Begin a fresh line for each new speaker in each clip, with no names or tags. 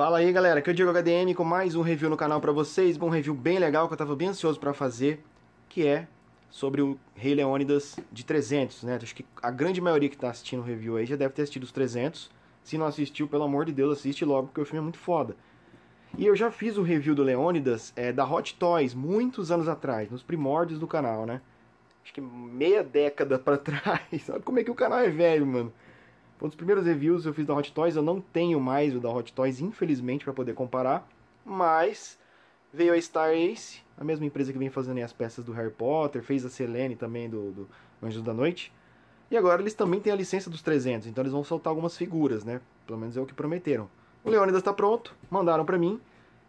Fala aí galera, aqui é o Diego HDM com mais um review no canal pra vocês, um review bem legal que eu tava bem ansioso pra fazer, que é sobre o Rei Leônidas de 300, né? Acho que a grande maioria que tá assistindo o review aí já deve ter assistido os 300, se não assistiu, pelo amor de Deus, assiste logo porque o filme é muito foda. E eu já fiz o review do Leônidas é, da Hot Toys, muitos anos atrás, nos primórdios do canal, né? Acho que meia década pra trás, olha como é que o canal é velho, mano. Foi um dos primeiros reviews que eu fiz da Hot Toys, eu não tenho mais o da Hot Toys, infelizmente, para poder comparar, mas veio a Star Ace, a mesma empresa que vem fazendo as peças do Harry Potter, fez a Selene também do, do Anjos da Noite, e agora eles também têm a licença dos 300, então eles vão soltar algumas figuras, né? Pelo menos é o que prometeram. O Leônidas está pronto, mandaram para mim,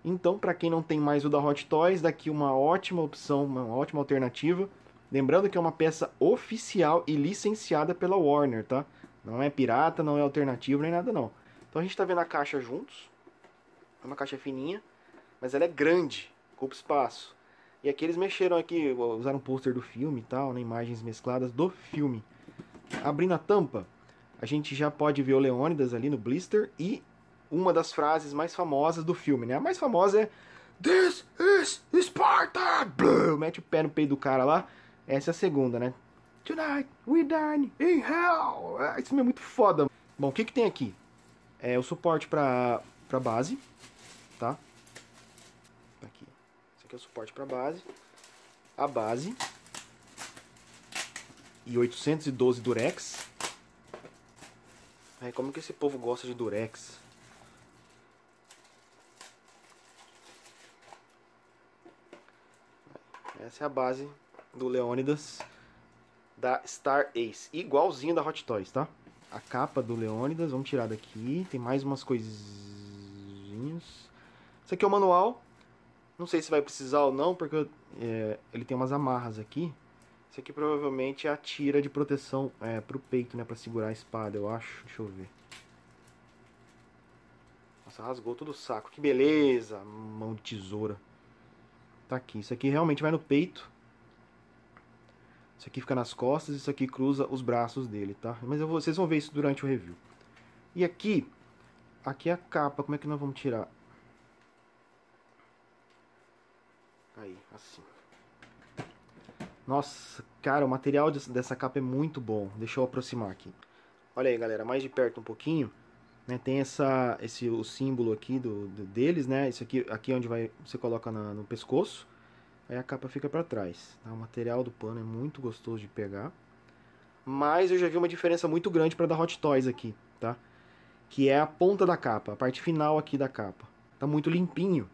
então, para quem não tem mais o da Hot Toys, daqui uma ótima opção, uma ótima alternativa. Lembrando que é uma peça oficial e licenciada pela Warner, tá? Não é pirata, não é alternativo, nem nada não. Então a gente está vendo a caixa juntos. É uma caixa fininha, mas ela é grande, ocupa espaço. E aqui eles mexeram aqui, usaram o pôster do filme e tal, né, imagens mescladas do filme. Abrindo a tampa, a gente já pode ver o Leônidas ali no blister e uma das frases mais famosas do filme, né? A mais famosa é This is Sparta! Blum, mete o pé no peito do cara lá. Essa é a segunda, né? Tonight we dine in hell. Ah, isso é muito foda. Bom, o que que tem aqui? É o suporte pra, pra base, tá? tá aqui. Isso aqui é o suporte pra base. A base. E 812 durex. É, como que esse povo gosta de durex? Essa é a base do Leônidas da Star Ace, igualzinho da Hot Toys, tá? A capa do Leônidas, vamos tirar daqui. Tem mais umas coisinhas. Isso aqui é o manual. Não sei se vai precisar ou não, porque é, ele tem umas amarras aqui. Isso aqui provavelmente é a tira de proteção é, pro peito, né? Pra segurar a espada, eu acho. Deixa eu ver. Nossa, rasgou todo o saco. Que beleza! Mão de tesoura. Tá aqui. Isso aqui realmente vai no peito. Isso aqui fica nas costas, isso aqui cruza os braços dele, tá? Mas vou, vocês vão ver isso durante o review. E aqui, aqui é a capa, como é que nós vamos tirar? Aí, assim. Nossa, cara, o material dessa capa é muito bom. Deixa eu aproximar aqui. Olha aí, galera, mais de perto um pouquinho. Né, tem essa, esse o símbolo aqui do, do, deles, né? Isso aqui, aqui é onde vai, você coloca na, no pescoço aí a capa fica para trás. Tá? O material do pano é muito gostoso de pegar, mas eu já vi uma diferença muito grande para da Hot Toys aqui, tá? Que é a ponta da capa, a parte final aqui da capa. Tá muito limpinho.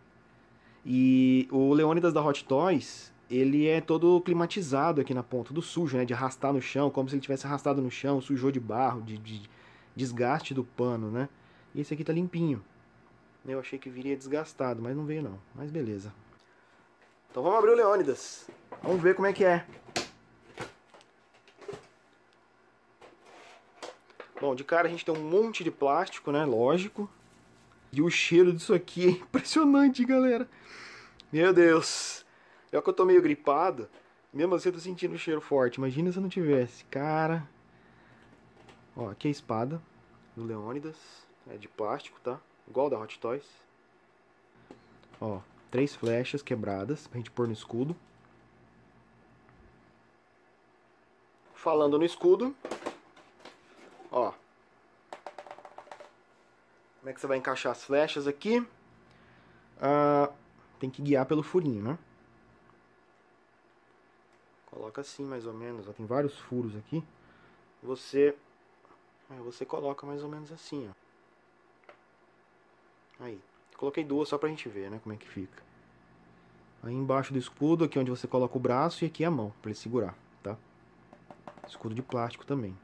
E o Leônidas da Hot Toys, ele é todo climatizado aqui na ponta, do sujo, né? De arrastar no chão, como se ele tivesse arrastado no chão, sujou de barro, de, de desgaste do pano, né? E esse aqui tá limpinho. Eu achei que viria desgastado, mas não veio não. Mas beleza. Então vamos abrir o Leônidas. Vamos ver como é que é. Bom, de cara a gente tem um monte de plástico, né? Lógico. E o cheiro disso aqui é impressionante, galera. Meu Deus. É que eu tô meio gripado. Mesmo assim eu tô sentindo um cheiro forte. Imagina se eu não tivesse. Cara. Ó, aqui é a espada do Leônidas. É de plástico, tá? Igual da Hot Toys. Ó, três flechas quebradas pra gente pôr no escudo. Falando no escudo, ó. Como é que você vai encaixar as flechas aqui? Ah, tem que guiar pelo furinho, né? Coloca assim, mais ou menos. Ó, tem vários furos aqui. Você, é, você coloca mais ou menos assim, ó. Aí, coloquei duas só pra gente ver, né, como é que fica. Aí embaixo do escudo, aqui onde você coloca o braço e aqui a mão, para ele segurar, tá? Escudo de plástico também.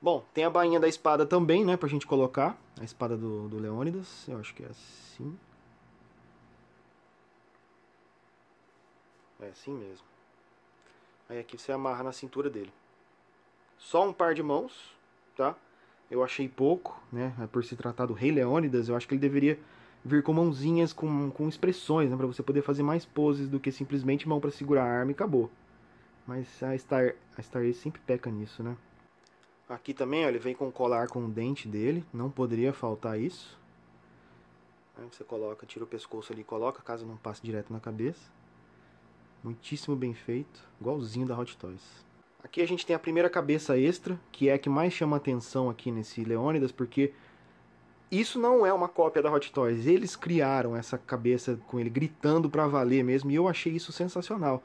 Bom, tem a bainha da espada também, né, pra gente colocar. A espada do, do Leônidas, eu acho que é assim. É assim mesmo. Aí aqui você amarra na cintura dele. Só um par de mãos, tá? Eu achei pouco, né, por se tratar do Rei Leônidas, eu acho que ele deveria vir com mãozinhas com, com expressões, né, para você poder fazer mais poses do que simplesmente mão para segurar a arma e acabou. Mas a Star, a Star Ace sempre peca nisso, né? Aqui também, ó, ele vem com o colar com o dente dele, não poderia faltar isso. Aí você coloca, tira o pescoço ali e coloca, caso não passe direto na cabeça. Muitíssimo bem feito, igualzinho da Hot Toys. Aqui a gente tem a primeira cabeça extra, que é a que mais chama atenção aqui nesse Leônidas, porque isso não é uma cópia da Hot Toys. Eles criaram essa cabeça com ele gritando para valer mesmo, e eu achei isso sensacional.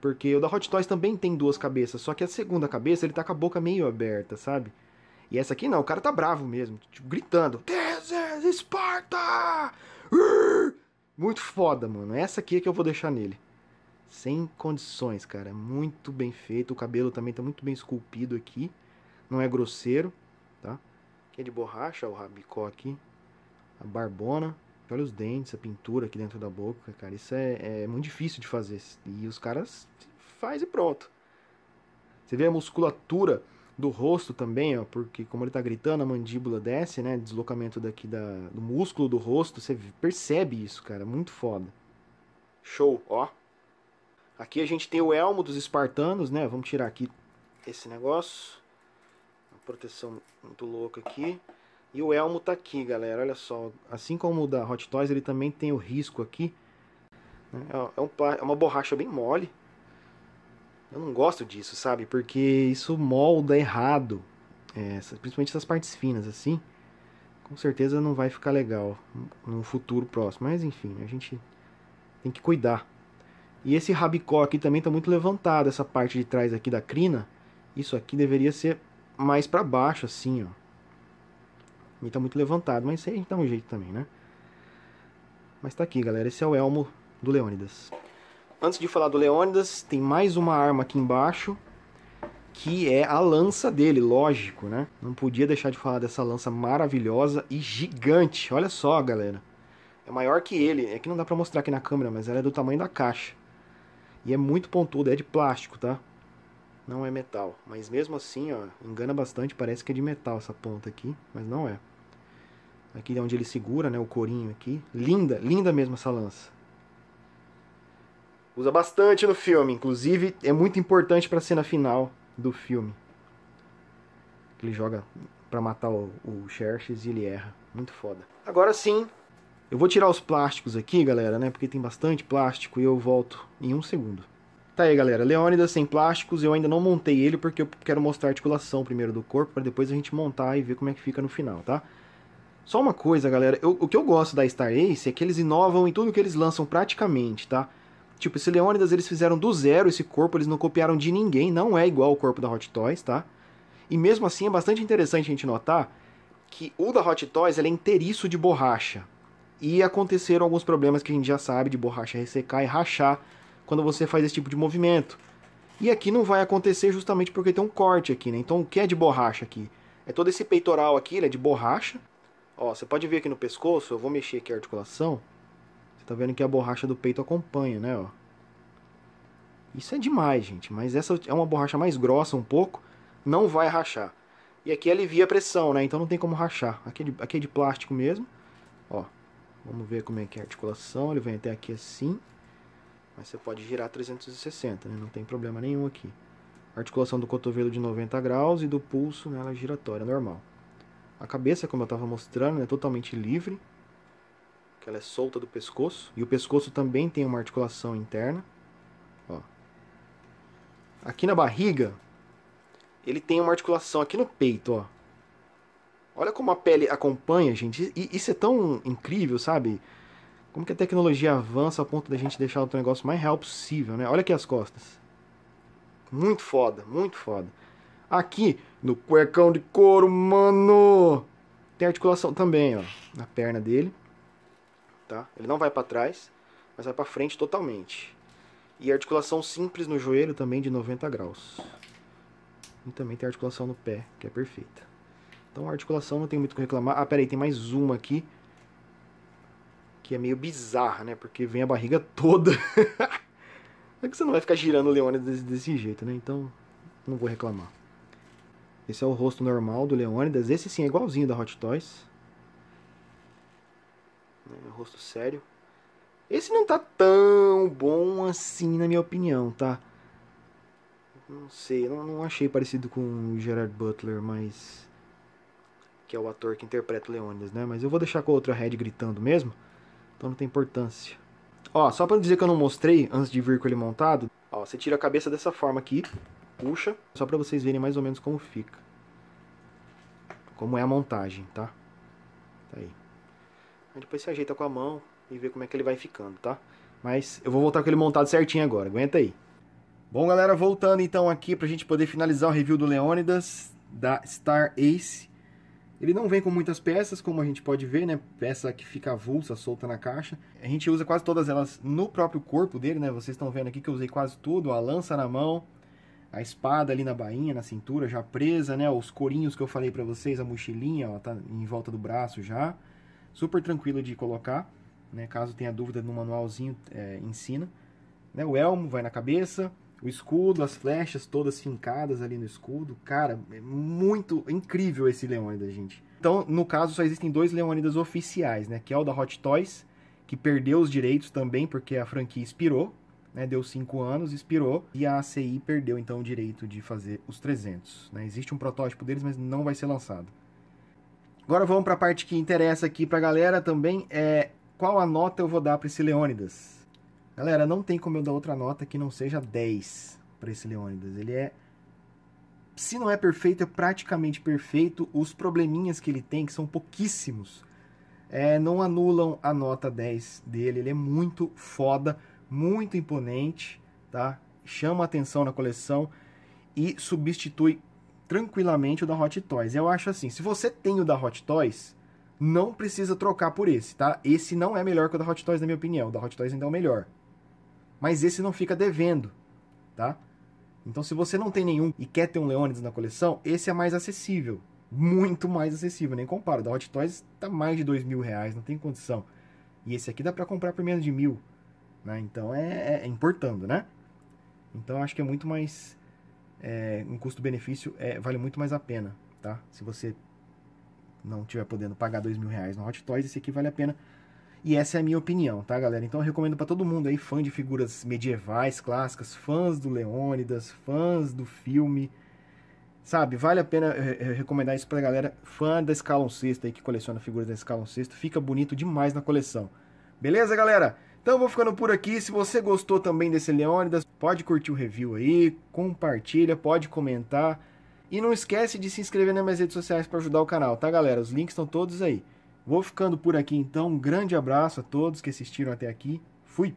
Porque o da Hot Toys também tem duas cabeças, só que a segunda cabeça ele tá com a boca meio aberta, sabe? E essa aqui não, o cara tá bravo mesmo, tipo, gritando: This is Sparta! Muito foda, mano. Essa aqui é que eu vou deixar nele. Sem condições, cara. Muito bem feito. O cabelo também tá muito bem esculpido aqui. Não é grosseiro que é de borracha, o rabicó aqui, a barbona. Olha os dentes, a pintura aqui dentro da boca, cara. Isso é, é muito difícil de fazer. E os caras faz e pronto. Você vê a musculatura do rosto também, ó, porque como ele tá gritando, a mandíbula desce, né? Deslocamento daqui da, do músculo do rosto, você percebe isso, cara, muito foda. Show, ó. Aqui a gente tem o elmo dos espartanos, né? Vamos tirar aqui esse negócio proteção muito louca aqui. E o elmo tá aqui, galera. Olha só. Assim como o da Hot Toys, ele também tem o risco aqui. Né? É, um, é, é uma borracha bem mole. Eu não gosto disso, sabe? Porque isso molda errado. É, principalmente essas partes finas, assim. Com certeza não vai ficar legal no futuro próximo. Mas enfim, a gente tem que cuidar. E esse rabicó aqui também está muito levantado, essa parte de trás aqui da crina. Isso aqui deveria ser mais para baixo, assim, ó. E tá muito levantado, mas a aí dá um jeito também, né? Mas tá aqui, galera. Esse é o elmo do Leônidas. Antes de falar do Leônidas, tem mais uma arma aqui embaixo, que é a lança dele, lógico, né? Não podia deixar de falar dessa lança maravilhosa e gigante. Olha só, galera. É maior que ele. É que não dá pra mostrar aqui na câmera, mas ela é do tamanho da caixa. E é muito pontuda, é de plástico, tá? não é metal. Mas mesmo assim, ó, engana bastante, parece que é de metal essa ponta aqui, mas não é. Aqui é onde ele segura, né, o corinho aqui. Linda, linda mesmo essa lança. Usa bastante no filme, inclusive é muito importante para a cena final do filme. Ele joga para matar o, o Xerxes e ele erra. Muito foda. Agora sim, eu vou tirar os plásticos aqui, galera, né? Porque tem bastante plástico e eu volto em um segundo. Tá aí, galera. Leônidas sem plásticos, eu ainda não montei ele porque eu quero mostrar a articulação primeiro do corpo, para depois a gente montar e ver como é que fica no final, tá? Só uma coisa, galera. Eu, o que eu gosto da Star Ace é que eles inovam em tudo que eles lançam praticamente, tá? Tipo, esse Leônidas eles fizeram do zero esse corpo, eles não copiaram de ninguém, não é igual o corpo da Hot Toys, tá? E mesmo assim é bastante interessante a gente notar que o da Hot Toys ele é inteiriço de borracha. E aconteceram alguns problemas que a gente já sabe de borracha ressecar e rachar quando você faz esse tipo de movimento. E aqui não vai acontecer justamente porque tem um corte aqui, né? Então o que é de borracha aqui? É todo esse peitoral aqui, ele é de borracha. Ó, você pode ver aqui no pescoço, eu vou mexer aqui a articulação. Você tá vendo que a borracha do peito acompanha, né, ó. Isso é demais, gente, mas essa é uma borracha mais grossa um pouco, não vai rachar. E aqui alivia a pressão, né, então não tem como rachar. Aqui é de, aqui é de plástico mesmo, ó. Vamos ver como é que é a articulação, ele vem até aqui assim. Mas você pode girar 360, né? Não tem problema nenhum aqui. articulação do cotovelo de 90 graus e do pulso, né, ela é giratória, normal. A cabeça, como eu estava mostrando, é totalmente livre, que ela é solta do pescoço. E o pescoço também tem uma articulação interna. Ó. Aqui na barriga, ele tem uma articulação aqui no peito, ó. Olha como a pele acompanha, gente. Isso é tão incrível, sabe? Como que a tecnologia avança a ponto da gente deixar o negócio mais real possível, né? Olha aqui as costas. Muito foda, muito foda. Aqui, no cuecão de couro, mano! Tem articulação também, ó, na perna dele. Tá? Ele não vai para trás, mas vai para frente totalmente. E articulação simples no joelho também de 90 graus. E também tem articulação no pé, que é perfeita. Então a articulação não tem muito o que reclamar. Ah, peraí, tem mais uma aqui que é meio bizarra, né? Porque vem a barriga toda. é que você não vai ficar girando o Leônidas desse, jeito, né? Então, não vou reclamar. Esse é o rosto normal do Leônidas. Esse sim é igualzinho da Hot Toys. É rosto sério. Esse não tá tão bom assim, na minha opinião, tá? Não sei, não, não achei parecido com o Gerard Butler, mas. Que é o ator que interpreta o Leônidas, né? Mas eu vou deixar com a outra head gritando mesmo. Então não tem importância. Ó, só para não dizer que eu não mostrei antes de vir com ele montado, ó, você tira a cabeça dessa forma aqui, puxa, só para vocês verem mais ou menos como fica. Como é a montagem, tá? Tá aí. Aí depois você ajeita com a mão e vê como é que ele vai ficando, tá? Mas eu vou voltar com ele montado certinho agora, aguenta aí. Bom, galera, voltando então aqui pra gente poder finalizar o review do Leônidas, da Star Ace. Ele não vem com muitas peças, como a gente pode ver, né? Peça que fica avulsa, solta na caixa. A gente usa quase todas elas no próprio corpo dele, né? Vocês estão vendo aqui que eu usei quase tudo, a lança na mão, a espada ali na bainha, na cintura, já presa, né? Os corinhos que eu falei para vocês, a mochilinha, ó, tá em volta do braço já. Super tranquilo de colocar, né? Caso tenha dúvida no manualzinho, é, ensina. Né? O elmo vai na cabeça, o escudo, as flechas todas fincadas ali no escudo. Cara, é muito incrível esse Leônidas, gente. Então, no caso, só existem dois Leônidas oficiais, né? Que é o da Hot Toys, que perdeu os direitos também porque a franquia expirou, né? Deu cinco anos, expirou. E a ACI perdeu, então, o direito de fazer os 300. Né? Existe um protótipo deles, mas não vai ser lançado. Agora vamos para a parte que interessa aqui para a galera também, é qual a nota eu vou dar para esse Leônidas. Galera, não tem como eu dar outra nota que não seja 10 para esse Leônidas. Ele é se não é perfeito, é praticamente perfeito. Os probleminhas que ele tem, que são pouquíssimos, é, não anulam a nota 10 dele. Ele é muito foda, muito imponente, tá? Chama atenção na coleção e substitui tranquilamente o da Hot Toys. Eu acho assim, se você tem o da Hot Toys, não precisa trocar por esse, tá? Esse não é melhor que o da Hot Toys, na minha opinião. O da Hot Toys ainda é o melhor mas esse não fica devendo, tá? Então, se você não tem nenhum e quer ter um Leônidas na coleção, esse é mais acessível. Muito mais acessível, nem comparo. Da Hot Toys tá mais de dois mil reais, não tem condição. E esse aqui dá para comprar por menos de mil, né? Então, é, é, é importando, né? Então, acho que é muito mais... É, um custo-benefício é, vale muito mais a pena, tá? Se você não tiver podendo pagar dois mil reais no Hot Toys, esse aqui vale a pena e essa é a minha opinião, tá, galera? Então eu recomendo para todo mundo aí, fã de figuras medievais, clássicas, fãs do Leônidas, fãs do filme, sabe? Vale a pena eh, eh, recomendar isso pra galera fã da Escalon Sexta aí, que coleciona figuras da Escalon Sexta. Fica bonito demais na coleção. Beleza, galera? Então vou ficando por aqui. Se você gostou também desse Leônidas, pode curtir o review aí, compartilha, pode comentar. E não esquece de se inscrever nas minhas redes sociais para ajudar o canal, tá, galera? Os links estão todos aí. Vou ficando por aqui então. Um grande abraço a todos que assistiram até aqui. Fui!